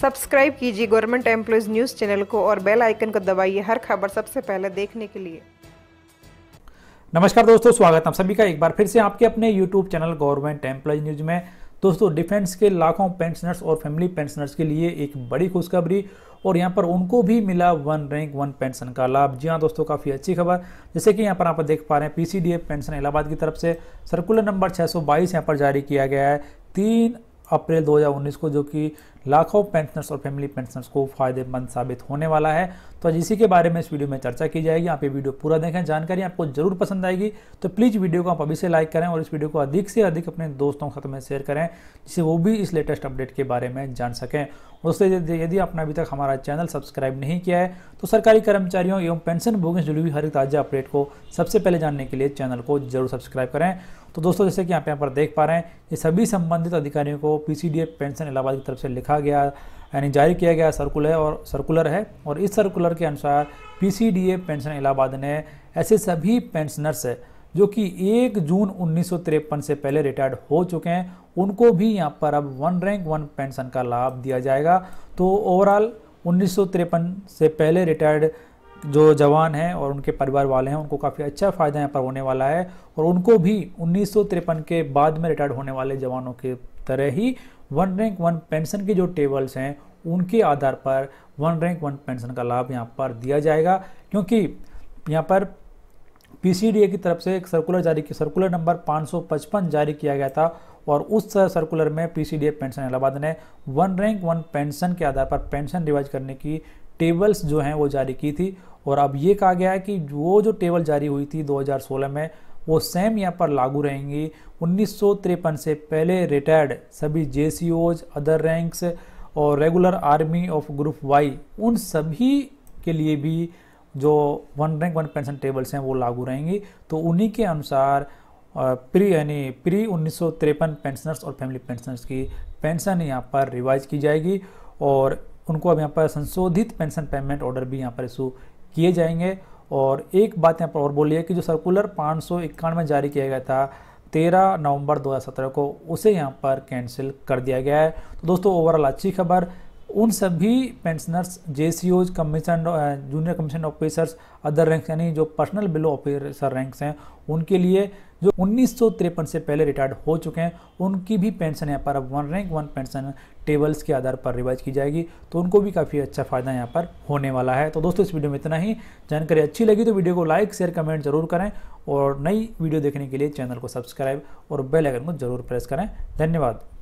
subscribe कीजिए government employees news channel को और बेल आइकन को दबाइए हर खबर सबसे पहले देखने के लिए नमस्कार दोस्तों स्वागत है सभी का एक बार फिर से आपके अपने YouTube channel government employees news में दोस्तों डिफेंस के लाखों पेंशनर्स और फैमिली पेंशनर्स के लिए एक बड़ी खुशखबरी और यहाँ पर उनको भी मिला वन रैंक वन पेंशन का लाभ जी हाँ दोस्तों काफ़ी अच्छी खबर जैसे कि यहाँ पर आप देख पा रहे हैं पीसीडीएफ पेंशन इलाहाबाद की तरफ से सर्कुलर नंबर 622 सौ यहाँ पर जारी किया गया है तीन अप्रैल 2019 को जो कि लाखों पेंशनर्स और फैमिली पेंशनर्स को फायदेमंद साबित होने वाला है तो आज इसी के बारे में इस वीडियो में चर्चा की जाएगी आप ये वीडियो पूरा देखें जानकारी आपको जरूर पसंद आएगी तो प्लीज़ वीडियो को आप अभी से लाइक करें और इस वीडियो को अधिक से अधिक अपने दोस्तों के साथ में शेयर करें जिससे वो भी इस लेटेस्ट अपडेट के बारे में जान सकें दोस्तों यदि आपने अभी तक हमारा चैनल सब्सक्राइब नहीं किया है तो सरकारी कर्मचारियों एवं पेंशन भोगी से जुड़ी हुई हर एक ताज़ा अपडेट को सबसे पहले जानने के लिए चैनल को जरूर सब्सक्राइब करें तो दोस्तों जैसे कि आप यहाँ पर देख पा रहे हैं ये सभी संबंधित अधिकारियों को पीसीडीएफ पेंशन इलाहाबाद की तरफ से लिखा लिखा गया यानी जारी किया गया सर्कुलर और सर्कुलर है और इस सर्कुलर के अनुसार पीसीडीए पेंशन इलाहाबाद ने ऐसे सभी पेंशनर्स जो कि 1 जून उन्नीस से पहले रिटायर्ड हो चुके हैं उनको भी यहाँ पर अब वन रैंक वन पेंशन का लाभ दिया जाएगा तो ओवरऑल उन्नीस से पहले रिटायर्ड जो जवान हैं और उनके परिवार वाले हैं उनको काफ़ी अच्छा फ़ायदा यहाँ पर होने वाला है और उनको भी उन्नीस के बाद में रिटायर्ड होने वाले जवानों के तरह ही वन रैंक वन पेंशन के जो टेबल्स हैं उनके आधार पर वन रैंक वन पेंशन का लाभ यहाँ पर दिया जाएगा क्योंकि यहाँ पर पीसीडीए की तरफ से एक सर्कुलर जारी किया सर्कुलर नंबर 555 जारी किया गया था और उस सर्कुलर में पीसीडीए पेंशन इलाहाबाद ने वन रैंक वन पेंशन के आधार पर पेंशन रिवाइज करने की टेबल्स जो हैं वो जारी की थी और अब ये कहा गया है कि वो जो टेबल जारी हुई थी 2016 में वो सेम यहाँ पर लागू रहेंगी उन्नीस से पहले रिटायर्ड सभी जे अदर रैंक्स और regular army of group Y उन सभी के लिए भी जो one rank one pension tables हैं वो लागू रहेंगी तो उन्हीं के अनुसार प्री यानी प्री उन्नीस पेंशनर्स और फैमिली पेंशनर्स की पेंशन यहाँ पर रिवाइज की जाएगी और उनको अब यहाँ पर संशोधित पेंशन पेमेंट ऑर्डर भी यहाँ पर इशू किए जाएंगे और एक बात यहाँ पर और बोलिए कि जो सर्कुलर पाँच सौ इक्यानवे जारी किया गया था तेरह नवंबर 2017 को उसे यहाँ पर कैंसिल कर दिया गया है तो दोस्तों ओवरऑल अच्छी खबर उन सभी pensioners J C Os commission junior commission officers other ranks यानी जो पर्सनल बिलो ऑफिसर रैंक्स हैं उनके लिए जो उन्नीस से पहले रिटायर्ड हो चुके हैं उनकी भी पेंशन यहाँ पर अब one rank one pension tables के आधार पर रिवाइज की जाएगी तो उनको भी काफ़ी अच्छा फायदा यहाँ पर होने वाला है तो दोस्तों इस वीडियो में इतना ही जानकारी अच्छी लगी तो वीडियो को लाइक शेयर कमेंट जरूर करें और नई वीडियो देखने के लिए चैनल को सब्सक्राइब और बेलाइकन को जरूर प्रेस करें धन्यवाद